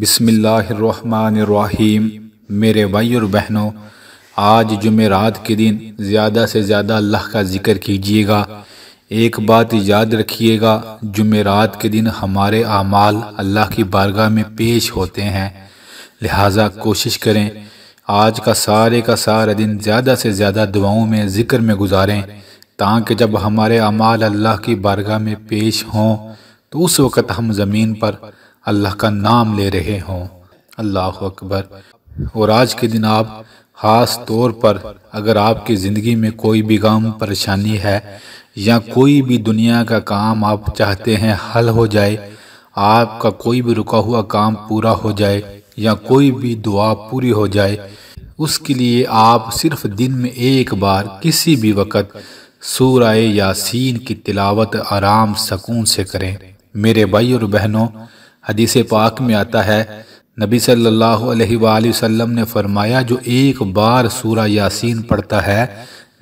بسم اللہ الرحمن الرحیم میرے بھائی اور بہنوں آج جمعرات کے دن زیادہ سے زیادہ اللہ کا ذکر کیجیے گا ایک بات یاد رکھیے گا جمعرات کے دن ہمارے اعمال اللہ کی بارگاہ میں پیش ہوتے ہیں لہٰذا کوشش کریں آج کا سارے کا سارا دن زیادہ سے زیادہ دعاؤں میں ذکر میں گزاریں تاکہ جب ہمارے اعمال اللہ کی بارگاہ میں پیش ہوں تو اس وقت ہم زمین پر اللہ کا نام لے رہے ہوں اللہ اکبر اور آج کے دن آپ خاص طور پر اگر آپ کی زندگی میں کوئی بھی غم پریشانی ہے یا کوئی بھی دنیا کا کام آپ چاہتے ہیں حل ہو جائے آپ کا کوئی بھی رکا ہوا کام پورا ہو جائے یا کوئی بھی دعا پوری ہو جائے اس کے لیے آپ صرف دن میں ایک بار کسی بھی وقت سورہ یاسین کی تلاوت آرام سکون سے کریں میرے بھائی اور بہنوں حدیث پاک میں آتا ہے نبی صلی اللہ علیہ وآلہ وسلم نے فرمایا جو ایک بار سورہ یاسین پڑھتا ہے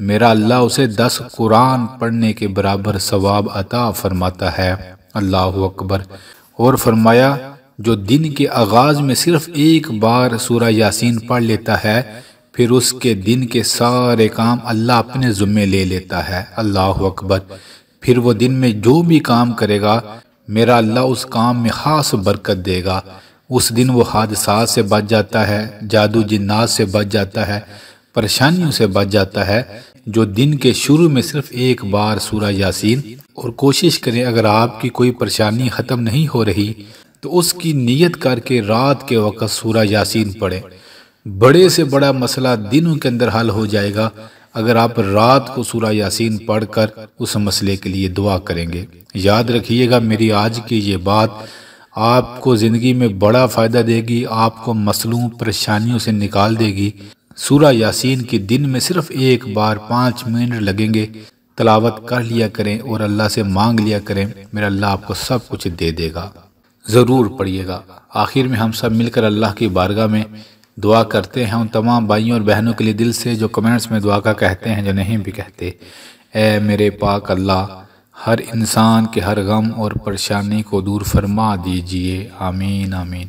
میرا اللہ اسے دس قرآن پڑھنے کے برابر ثواب عطا فرماتا ہے اللہ اکبر اور فرمایا جو دن کے آغاز میں صرف ایک بار سورہ یاسین پڑھ لیتا ہے پھر اس کے دن کے سارے کام اللہ اپنے ذمے لے لیتا ہے اللہ اکبر پھر وہ دن میں جو بھی کام کرے گا میرا اللہ اس کام میں خاص برکت دے گا اس دن وہ حادثات سے بچ جاتا ہے جادو جنات سے بچ جاتا ہے پریشانیوں سے بچ جاتا ہے جو دن کے شروع میں صرف ایک بار سورہ یاسین اور کوشش کریں اگر آپ کی کوئی پریشانی ختم نہیں ہو رہی تو اس کی نیت کر کے رات کے وقت سورہ یاسین پڑھیں بڑے سے بڑا مسئلہ دنوں کے اندر حل ہو جائے گا اگر آپ رات کو سورہ یاسین پڑھ کر اس مسئلے کے لیے دعا کریں گے یاد رکھیے گا میری آج کی یہ بات آپ کو زندگی میں بڑا فائدہ دے گی آپ کو مسلوں پریشانیوں سے نکال دے گی سورہ یاسین کے دن میں صرف ایک بار پانچ منٹ لگیں گے تلاوت کر لیا کریں اور اللہ سے مانگ لیا کریں میرا اللہ آپ کو سب کچھ دے دے گا ضرور پڑھیے گا آخر میں ہم سب مل کر اللہ کی بارگاہ میں دعا کرتے ہیں ان تمام بھائیوں اور بہنوں کے لیے دل سے جو کمنٹس میں دعا کا کہتے ہیں جو نہیں بھی کہتے اے میرے پاک اللہ ہر انسان کے ہر غم اور پریشانی کو دور فرما دیجئے آمین آمین